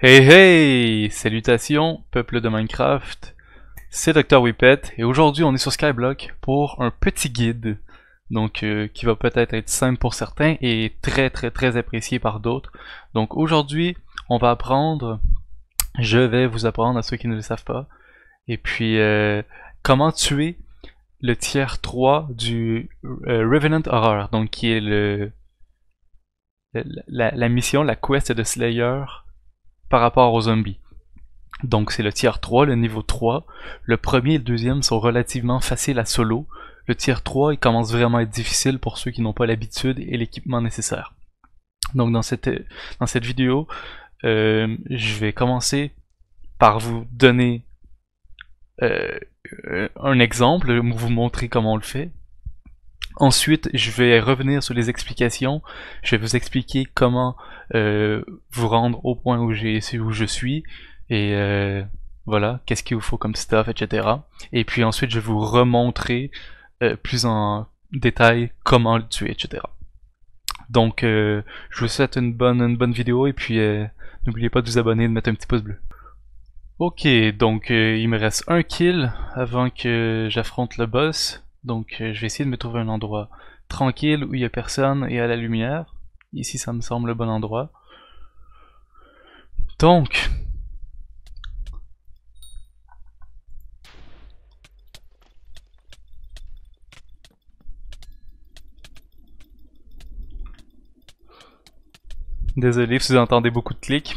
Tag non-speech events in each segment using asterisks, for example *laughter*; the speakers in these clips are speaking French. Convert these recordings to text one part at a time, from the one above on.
Hey hey! Salutations, peuple de Minecraft! C'est Dr. Whippet et aujourd'hui on est sur Skyblock pour un petit guide. Donc, euh, qui va peut-être être simple pour certains et très très très apprécié par d'autres. Donc aujourd'hui, on va apprendre, je vais vous apprendre à ceux qui ne le savent pas, et puis euh, comment tuer le tiers 3 du euh, Revenant Horror, donc qui est le la, la mission, la quest de Slayer par rapport aux zombies. Donc c'est le tier 3, le niveau 3. Le premier et le deuxième sont relativement faciles à solo. Le tiers 3, il commence vraiment à être difficile pour ceux qui n'ont pas l'habitude et l'équipement nécessaire. Donc dans cette, dans cette vidéo, euh, je vais commencer par vous donner euh, un exemple, vous montrer comment on le fait. Ensuite, je vais revenir sur les explications. Je vais vous expliquer comment euh, vous rendre au point où, j'ai où je suis et euh, voilà, qu'est-ce qu'il vous faut comme stuff, etc. Et puis ensuite, je vais vous remontrer euh, plus en détail comment le tuer, etc. Donc, je vous souhaite une bonne, une bonne vidéo et puis n'oubliez pas de vous abonner et de mettre un petit pouce bleu. Ok, donc il me reste un kill avant que j'affronte le boss. Donc, je vais essayer de me trouver un endroit tranquille où il y a personne et à la lumière. Ici, ça me semble le bon endroit. Donc, Désolé si vous entendez beaucoup de clics.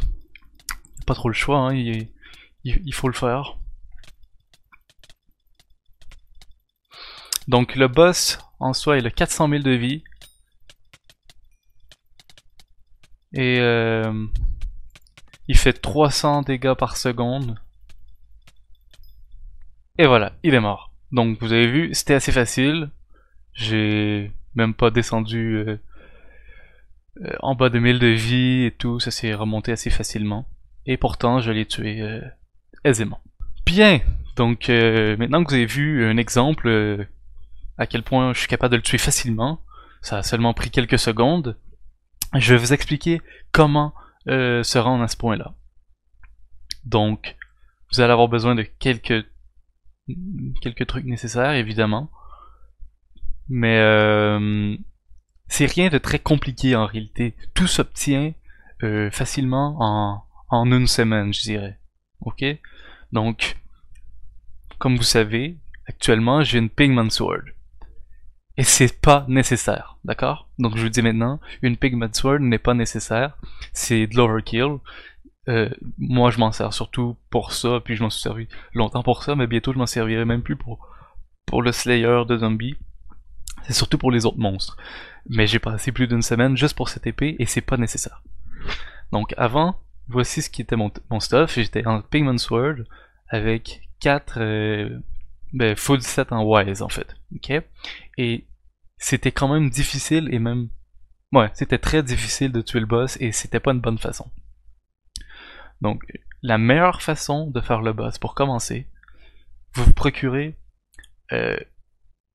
Pas trop le choix, hein, il, faut le faire. Donc le boss en soi est le 400 000 de vie. Et euh, il fait 300 dégâts par seconde. Et voilà, il est mort. Donc vous avez vu, c'était assez facile. J'ai même pas descendu euh, euh, en bas de 1000 de vie et tout, ça s'est remonté assez facilement. Et pourtant, je l'ai tué aisément. Bien, donc maintenant que vous avez vu un exemple à quel point je suis capable de le tuer facilement, ça a seulement pris quelques secondes, je vais vous expliquer comment euh, se rendre à ce point-là. Donc, vous allez avoir besoin de quelques, quelques trucs nécessaires, évidemment. Mais euh, c'est rien de très compliqué en réalité. Tout s'obtient euh, facilement en, en une semaine, je dirais. Ok Donc, comme vous savez, actuellement j'ai une Pigment Sword et c'est pas nécessaire, d'accord Donc je vous dis maintenant, une Pigment Sword n'est pas nécessaire, c'est de l'overkill. Euh, moi je m'en sers surtout pour ça, puis je m'en suis servi longtemps pour ça, mais bientôt je m'en servirai même plus pour, pour le Slayer de zombies. C'est surtout pour les autres monstres. Mais j'ai passé plus d'une semaine juste pour cette épée et c'est pas nécessaire. Donc avant, voici ce qui était mon, stuff. J'étais en Pigment Sword avec 4 euh, ben, full set en wise en fait. ok Et c'était quand même difficile et même... Ouais, c'était très difficile de tuer le boss et c'était pas une bonne façon. Donc, la meilleure façon de faire le boss, pour commencer, vous vous procurez euh,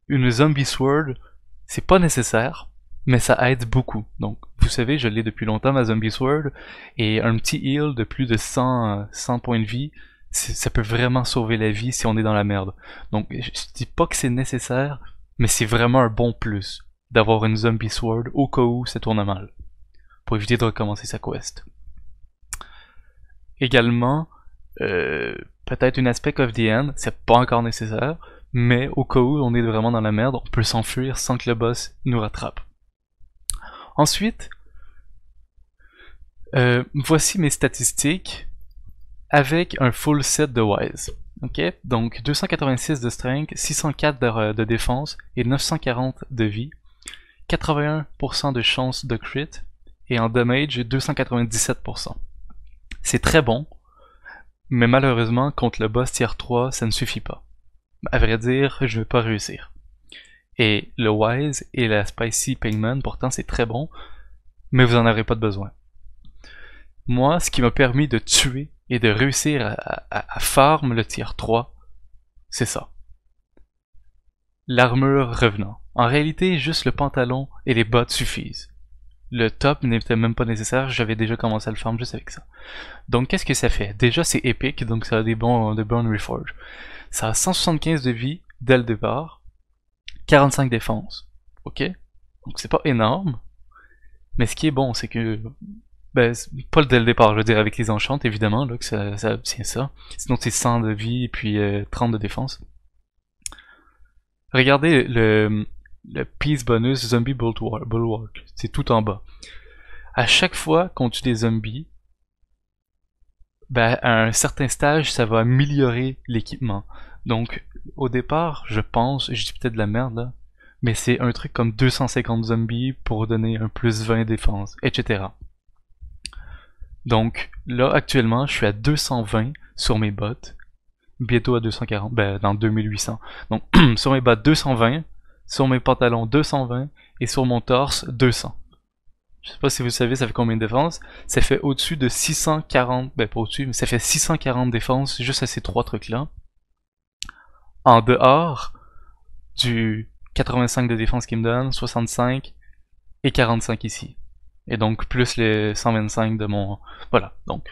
une zombie sword. C'est pas nécessaire, mais ça aide beaucoup. Donc, vous savez, je l'ai depuis longtemps ma zombie sword et un petit heal de plus de 100, 100 euh, points de vie, ça peut vraiment sauver la vie si on est dans la merde. Donc, je dis pas que c'est nécessaire, mais c'est vraiment un bon plus d'avoir une zombie sword au cas où ça tourne mal, pour éviter de recommencer sa quest. Également, euh, peut-être une aspect of the end, c'est pas encore nécessaire, mais au cas où on est vraiment dans la merde, on peut s'enfuir sans que le boss nous rattrape. Ensuite, euh, voici mes statistiques avec un full set de Wise. Ok, donc 286 de strength, 604 de, défense et 940 de vie. 81% de chance de crit et en damage 297%. C'est très bon, mais malheureusement contre le boss tier 3 ça ne suffit pas. À vrai dire, je ne vais pas réussir. Et le Wise et la Spicy Pigman, pourtant c'est très bon, mais vous n'en aurez pas besoin. Moi, ce qui m'a permis de tuer et de réussir à, à, à farm le tier 3, c'est ça. L'armure revenant. En réalité, juste le pantalon et les bottes suffisent. Le top n'était même pas nécessaire, j'avais déjà commencé à le farm juste avec ça. Donc qu'est-ce que ça fait Déjà c'est épique, donc ça a des bons, de burn reforge. Ça a 175 de vie dès le départ, 45 défense. Ok Donc c'est pas énorme, mais ce qui est bon, c'est que ben, pas dès le départ, je veux dire, avec les enchantes, évidemment, là, que ça, obtient ça. Sinon, c'est 100 de vie et puis 30 euh, de défense. Regardez le, le Peace Bonus Zombie Bulwark. C'est tout en bas. À chaque fois qu'on tue des zombies, ben, à un certain stage, ça va améliorer l'équipement. Donc, au départ, je pense, je dis peut-être de la merde là, mais c'est un truc comme 250 zombies pour donner un plus 20 défense, etc. Donc là, actuellement, je suis à 220 sur mes bottes, Bientôt à 240, ben, dans 2800. Donc *clears throat* sur mes bottes 220, sur mes pantalons 220 et sur mon torse 200. Je sais pas si vous savez, ça fait combien de défenses Ça fait au-dessus de 640, ben pas au-dessus, mais ça fait 640 défenses juste à ces trois trucs-là. En dehors du 85 de défense qui me donne, 65 et 45 ici. Et donc plus les 125 de mon... Voilà, donc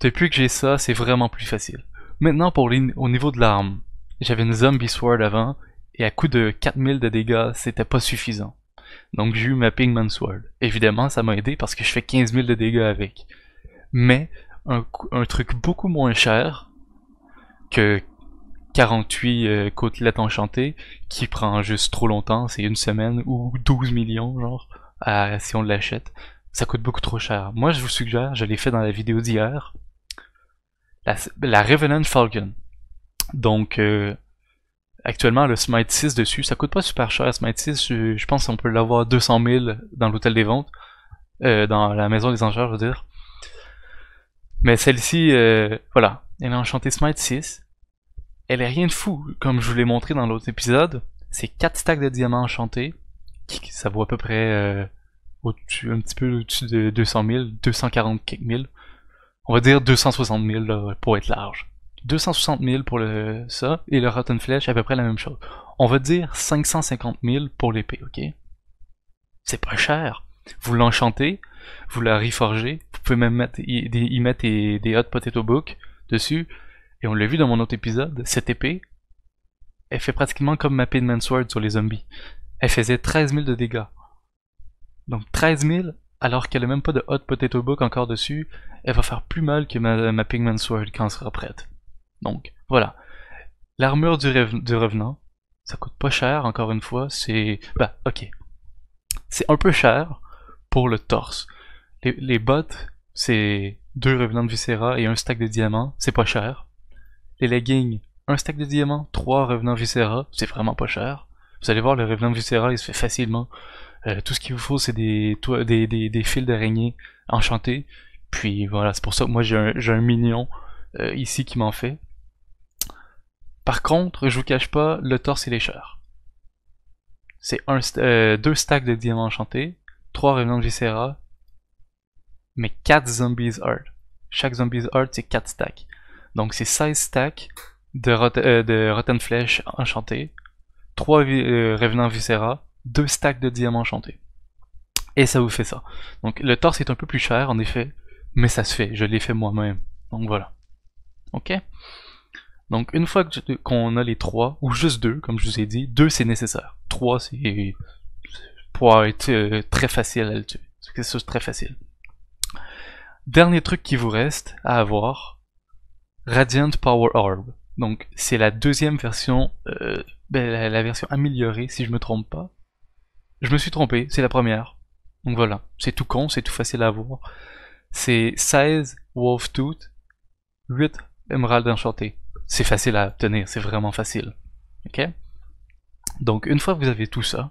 depuis que j'ai ça, c'est vraiment plus facile. Maintenant, pour au niveau de l'arme, j'avais une Zombie Sword avant, et à coup de 4000 de dégâts, c'était pas suffisant. Donc j'ai eu ma Pigman Sword. Évidemment, ça m'a aidé parce que je fais 15000 de dégâts avec. Mais un, truc beaucoup moins cher que 48 euh, côtelettes enchantées, qui prend juste trop longtemps, c'est une semaine, ou 12 millions, genre si on l'achète. Ça coûte beaucoup trop cher. Moi, je vous suggère, je l'ai fait dans la vidéo d'hier, la, Revenant Falcon. Donc, euh, actuellement, le Smite 6 dessus, ça coûte pas super cher. Smite 6, je, pense qu'on peut l'avoir 200 000 dans l'hôtel des ventes, euh, dans la maison des enchères, je veux dire. Mais celle-ci, euh, voilà, elle est enchantée Smite 6. Elle est rien de fou, comme je vous l'ai montré dans l'autre épisode. C'est 4 stacks de diamants enchantés, ça vaut à peu près euh, un petit peu au-dessus de 200 000, 240 000. On va dire 260 000 pour être large. 260 000 pour le, ça, et le Rotten Flesh, à peu près la même chose. On va dire 550 000 pour l'épée, ok? C'est pas cher. Vous l'enchantez, vous la reforgez, vous pouvez même mettre, y, mettre des, Hot Potato Book dessus, et on l'a vu dans mon autre épisode, cette épée, elle fait pratiquement comme ma Pinman Sword sur les zombies elle faisait 13 000 de dégâts. Donc 13 000, alors qu'elle n'a même pas de Hot Potato Book encore dessus, elle va faire plus mal que ma, ma Pigman Sword quand elle sera prête. Donc, voilà. L'armure du, revenant, ça coûte pas cher, encore une fois, c'est... Bah, ok. C'est un peu cher pour le torse. Les, bottes, c'est deux revenants de et un stack de diamants, c'est pas cher. Les leggings, un stack de diamants, trois revenants viscera, c'est vraiment pas cher. Vous allez voir, le revenant viscéral, il se fait facilement. Euh, tout ce qu'il vous faut, c'est des, des, fils d'araignée enchantés. Puis voilà, c'est pour ça que moi j'ai un, minion mignon euh, ici qui m'en fait. Par contre, je vous cache pas, le torse et les chars C'est 2 euh, deux stacks de diamants enchantés, trois revenants viscéra, mais quatre zombies hard. Chaque zombies hard c'est 4 stacks. Donc c'est 16 stacks de, de rotten flesh enchanté, 3 euh, revenants viscera, 2 stacks de diamants chantés, Et ça vous fait ça. Donc le torse est un peu plus cher en effet, mais ça se fait, je l'ai fait moi-même. Donc voilà. Ok Donc une fois qu'on a les 3, ou juste 2, comme je vous ai dit, 2 c'est nécessaire. 3 c'est pour être euh, très facile à le tuer. C'est chose très facile. Dernier truc qui vous reste à avoir, Radiant Power Orb. Donc c'est la deuxième version, euh, ben, la, version améliorée si je me trompe pas. Je me suis trompé, c'est la première. Donc voilà, c'est tout con, c'est tout facile à voir. C'est 16 Wolf Tooth, 8 Emerald Enchanté. C'est facile à obtenir, c'est vraiment facile. Ok Donc une fois que vous avez tout ça,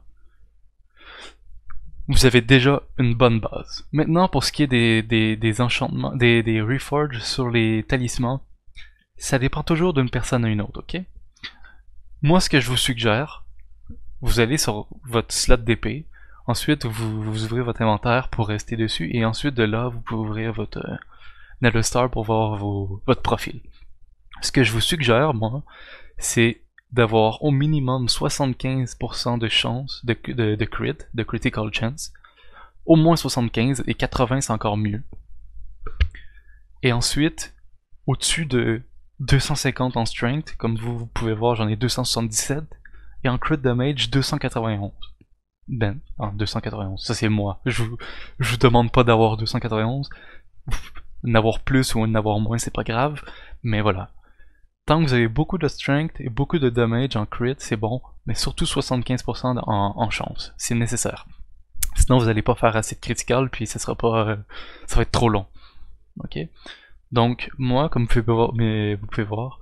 vous avez déjà une bonne base. Maintenant, pour ce qui est des, enchantements, des, des reforges sur les talismans ça dépend toujours d'une personne à une autre, ok? Moi, ce que je vous suggère, vous allez sur votre slot d'épée, ensuite vous, ouvrez votre inventaire pour rester dessus, et ensuite de là, vous pouvez ouvrir votre euh, pour voir votre profil. Ce que je vous suggère, moi, c'est d'avoir au minimum 75% de chance de, de, de, crit, de critical chance. Au moins 75 et 80 c'est encore mieux. Et ensuite, au-dessus de 250 en strength, comme vous, pouvez voir, j'en ai 277. Et en crit damage, 291. Ben, 291, hein, ça c'est moi. Je vous, demande pas d'avoir 291. N'avoir plus ou n'avoir moins, c'est pas grave. Mais voilà. Tant que vous avez beaucoup de strength et beaucoup de damage en crit, c'est bon. Mais surtout 75% en, chance. C'est nécessaire. Sinon, vous n'allez pas faire assez de critical, puis ça sera pas. Euh, ça va être trop long. Ok? Donc, moi, comme vous pouvez voir, voir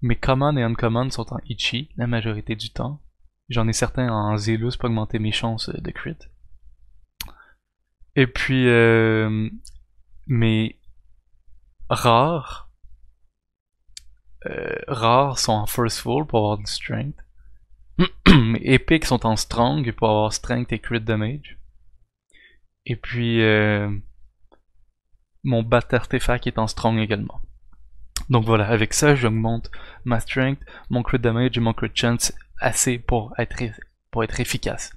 mes commons et uncommon sont en Ichi la majorité du temps. J'en ai certains en Zelus pour augmenter mes chances de crit. Et puis, euh, mes rares, euh, rares sont en First Full pour avoir du Strength. *clears throat* mes épiques sont en Strong pour avoir Strength et Crit Damage. Et puis, euh, mon bat artefact est en strong également. Donc voilà, avec ça, j'augmente ma strength, mon crit damage et mon crit chance assez pour être, pour être efficace.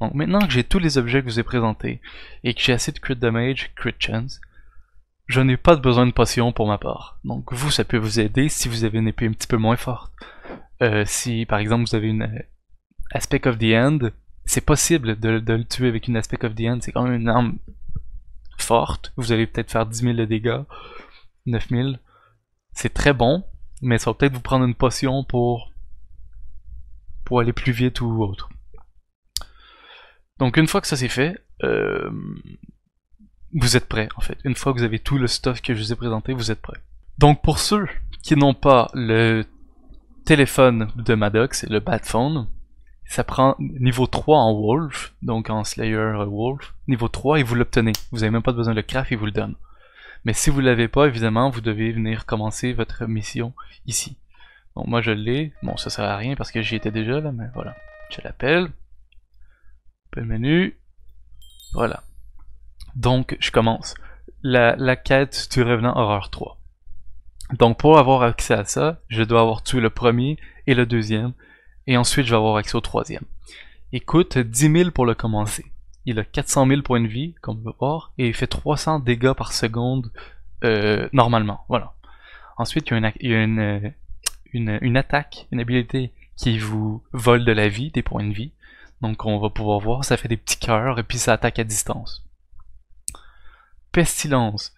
Donc maintenant que j'ai tous les objets que je vous ai présentés et que j'ai assez de crit damage, crit chance, je n'ai pas besoin de potion pour ma part. Donc vous, ça peut vous aider si vous avez une épée un petit peu moins forte. Euh, si par exemple vous avez une euh, Aspect of the End, c'est possible de, de, le tuer avec une Aspect of the End, c'est quand même une arme vous allez peut-être faire 10 000 de dégâts, 9 000. C'est très bon, mais ça va peut-être vous prendre une potion pour, pour aller plus vite ou autre. Donc une fois que ça c'est fait, euh, vous êtes prêt en fait. Une fois que vous avez tout le stuff que je vous ai présenté, vous êtes prêt. Donc pour ceux qui n'ont pas le téléphone de Maddox, le Batphone, ça prend niveau 3 en Wolf, donc en Slayer Wolf, niveau 3 et vous l'obtenez. Vous n'avez même pas besoin de le craft, il vous le donne. Mais si vous ne l'avez pas, évidemment, vous devez venir commencer votre mission ici. Donc moi je l'ai, bon ça sert à rien parce que j'y étais déjà là, mais voilà. Je l'appelle, peu menu, voilà. Donc je commence. La, quête du revenant horreur 3. Donc pour avoir accès à ça, je dois avoir tué le premier et le deuxième, et ensuite, je vais avoir accès au troisième. Il coûte 10 000 pour le commencer. Il a 400 000 points de vie, comme on peut voir, et il fait 300 dégâts par seconde euh, normalement. Voilà. Ensuite, il y a, euh, une, attaque, une habilité qui vous vole de la vie, des points de vie. Donc on va pouvoir voir, ça fait des petits cœurs et puis ça attaque à distance. Pestilence,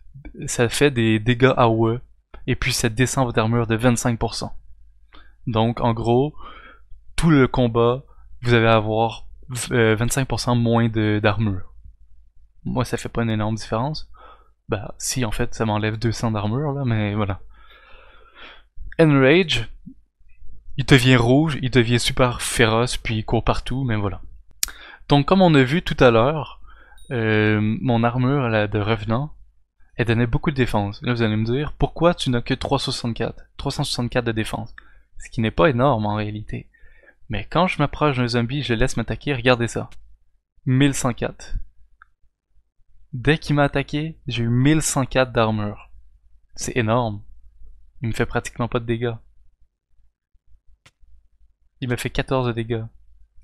ça fait des dégâts à OE et puis ça descend votre armure de 25%. Donc en gros, tout le combat, vous allez avoir 25% euh, moins d'armure. Moi, ça fait pas une énorme différence. Bah, si, en fait, ça m'enlève 200 d'armure, là, mais voilà. Enrage, il devient rouge, il devient super féroce, puis court partout, mais voilà. Donc, comme on a vu tout à l'heure, euh, mon armure là, de revenant, elle donnait beaucoup de défense. Là, vous allez me dire, pourquoi tu n'as que 364 364 de défense. Ce qui n'est pas énorme en réalité. Mais quand je m'approche d'un zombie, je le laisse m'attaquer, regardez ça. 1104. Dès qu'il m'a attaqué, j'ai eu 1104 d'armure. C'est énorme. Il me fait pratiquement pas de dégâts. Il m'a fait 14 de dégâts.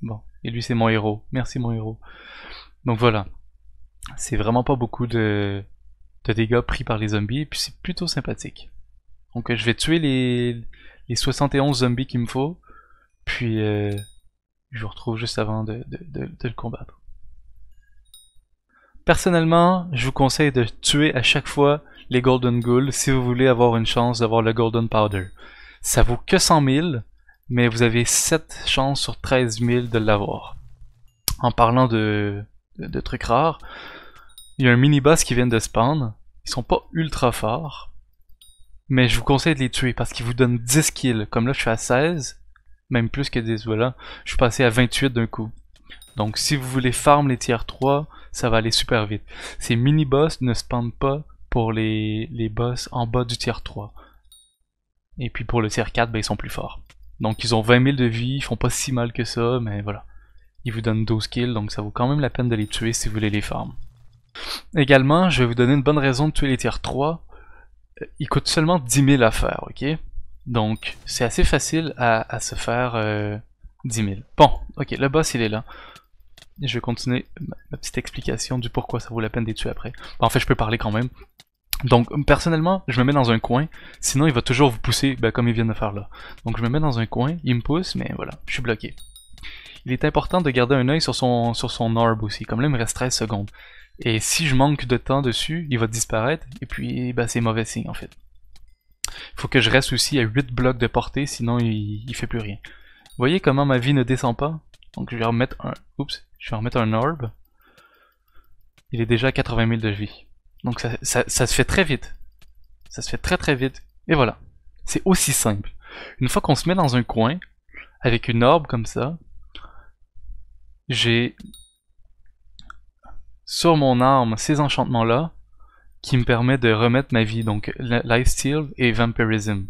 Bon, et lui c'est mon héros. Merci mon héros. Donc voilà. C'est vraiment pas beaucoup de, dégâts pris par les zombies, et puis c'est plutôt sympathique. Donc euh, je vais tuer les 71 zombies qu'il me faut, puis euh, je vous retrouve juste avant de, le combattre. Personnellement, je vous conseille de tuer à chaque fois les Golden Ghouls si vous voulez avoir une chance d'avoir le Golden Powder. Ça vaut que 100 000, mais vous avez 7 chances sur 13 000 de l'avoir. En parlant de, de trucs rares, il y a un mini-boss qui vient de spawn. Ils sont pas ultra forts, mais je vous conseille de les tuer parce qu'ils vous donnent 10 kills. Comme là, je suis à 16, même plus que voilà, je suis passé à 28 d'un coup. Donc si vous voulez farm les tiers 3, ça va aller super vite. Ces mini-boss ne se spawnent pas pour les, les boss en bas du tiers 3. Et puis pour le tiers 4, ben, ils sont plus forts. Donc ils ont 20 000 de vie, ils font pas si mal que ça, mais voilà. Ils vous donnent 12 kills, donc ça vaut quand même la peine de les tuer si vous voulez les farm. Également, je vais vous donner une bonne raison de tuer les tiers 3. Euh, ils coûtent seulement 10 000 à faire, ok donc, c'est assez facile à, se faire 10 euh, 000. Bon, ok, le boss, il est là. Je vais continuer ma, petite explication du pourquoi ça vaut la peine d'être tué après. en fait, je peux parler quand même. Donc, personnellement, je me mets dans un coin, sinon il va toujours vous pousser ben, comme il vient de faire là. Donc, je me mets dans un coin, il me pousse, mais voilà, je suis bloqué. Il est important de garder un œil sur son, sur son orb aussi, comme là, il me reste 13 secondes. Et si je manque de temps dessus, il va disparaître, et puis ben, c'est mauvais signe en fait faut que je reste aussi à 8 blocs de portée, sinon il, fait plus rien. Vous voyez comment ma vie ne descend pas Donc je vais remettre un... Oups, je vais remettre un orb. Il est déjà à 80 000 de vie. Donc ça, ça se fait très vite. Ça se fait très très vite. Et voilà. C'est aussi simple. Une fois qu'on se met dans un coin, avec une orbe comme ça, j'ai sur mon arme ces enchantements-là, qui me permet de remettre ma vie, donc Lifesteal et Vampirism.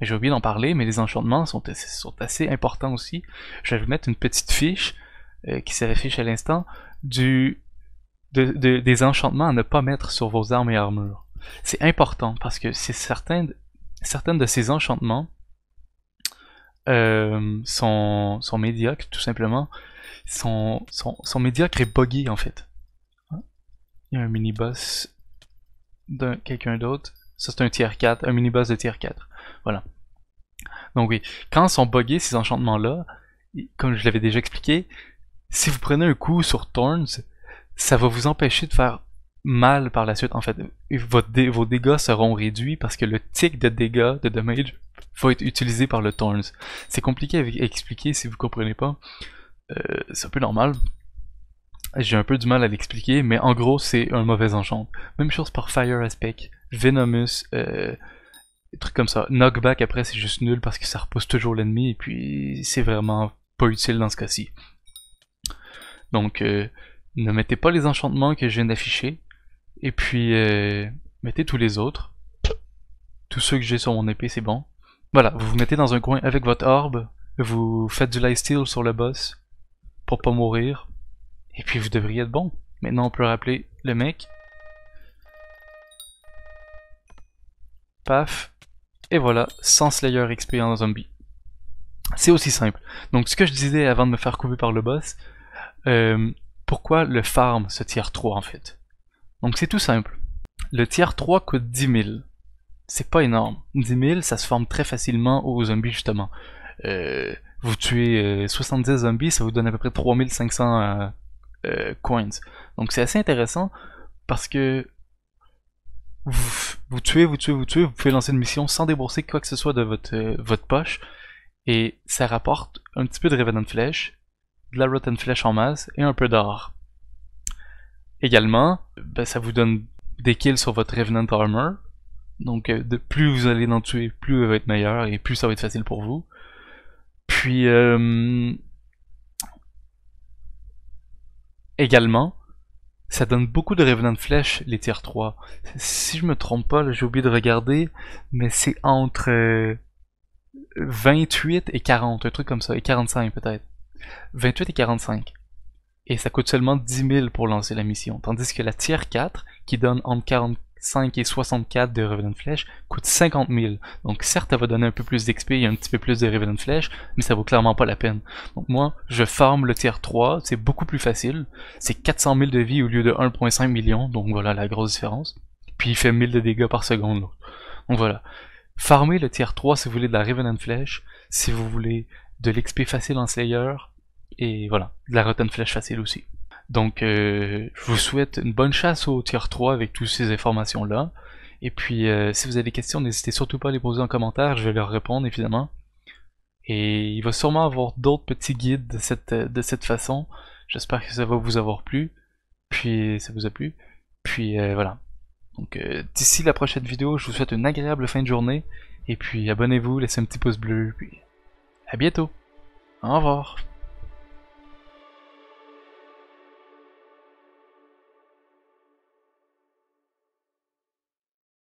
J'ai oublié d'en parler, mais les enchantements sont, sont assez importants aussi. Je vais vous mettre une petite fiche euh, qui s'affiche à l'instant du des enchantements à ne pas mettre sur vos armes et armures. C'est important parce que c'est certain, certaines de ces enchantements euh, sont, sont, médiocres, tout simplement. Sont, sont, sont médiocres et buggy en fait. Hein? Il y a un mini-boss d'un quelqu'un d'autre. Ça, c'est un tier 4, un mini de tier 4. Voilà. Donc oui, quand sont buggés ces enchantements-là, comme je l'avais déjà expliqué, si vous prenez un coup sur Thorns, ça va vous empêcher de faire mal par la suite. En fait, vos dégâts seront réduits parce que le tick de dégâts de damage va être utilisé par le Thorns. C'est compliqué à expliquer si vous comprenez pas. Euh, c'est un peu normal. J'ai un peu du mal à l'expliquer, mais en gros, c'est un mauvais enchantement. Même chose pour Fire Aspect, Venomous, euh, trucs comme ça. Knockback, après, c'est juste nul parce que ça repousse toujours l'ennemi, et puis c'est vraiment pas utile dans ce cas-ci. Donc, euh, ne mettez pas les enchantements que je viens d'afficher, et puis euh, mettez tous les autres. Tous ceux que j'ai sur mon épée, c'est bon. Voilà, vous vous mettez dans un coin avec votre orbe, vous faites du Steal sur le boss pour pas mourir, et puis vous devriez être bon. Maintenant, on peut rappeler le mec. Paf. Et voilà, sans Slayer Experience en zombie. C'est aussi simple. Donc ce que je disais avant de me faire couper par le boss, euh, pourquoi le farm se tire 3 en fait Donc c'est tout simple. Le tier 3 coûte 10 000. C'est pas énorme. 10 000, ça se forme très facilement aux zombies justement. Euh, vous tuez 70 euh, zombies, ça vous donne à peu près 3500 euh, coins. Donc c'est assez intéressant parce que vous, tuez, vous tuez, vous tuez, vous pouvez lancer une mission sans débourser quoi que ce soit de votre, euh, votre poche et ça rapporte un petit peu de Revenant Flèche, de la Rotten Flèche en masse et un peu d'or. Également, ben, ça vous donne des kills sur votre Revenant Armor. Donc euh, plus vous allez en tuer, plus elle va être meilleure et plus ça va être facile pour vous. Puis Également, ça donne beaucoup de revenants de flèches, les tiers 3. Si je me trompe pas, j'ai oublié de regarder, mais c'est entre 28 euh, et 40, un truc comme ça, et 45 peut-être. 28 et 45. Et ça coûte seulement 10 000 pour lancer la mission. Tandis que la tier 4, qui donne entre 44... 5 et 64 de Revenant Flèche coûte 50 000. Donc certes, ça va donner un peu plus d'XP et un petit peu plus de Revenant Flèche, mais ça vaut clairement pas la peine. Donc moi, je farm le tier 3, c'est beaucoup plus facile. C'est 400 000 de vie au lieu de 1.5 million, donc voilà la grosse différence. Puis il fait 1000 de dégâts par seconde. Donc voilà. Farmez le tier 3 si vous voulez de la Revenant Flèche, si vous voulez de l'XP facile en Slayer, et voilà, de la Rotten Flèche facile aussi. Donc, euh, je vous souhaite une bonne chasse au tier 3 avec toutes ces informations-là. Et puis, euh, si vous avez des questions, n'hésitez surtout pas à les poser en commentaire, je vais leur répondre évidemment. Et il va sûrement avoir d'autres petits guides de cette, euh, de cette façon. J'espère que ça va vous avoir plu. Puis, ça vous a plu. Puis, voilà. Donc, d'ici la prochaine vidéo, je vous souhaite une agréable fin de journée. Et puis, abonnez-vous, laissez un petit pouce bleu. Puis, à bientôt. Au revoir.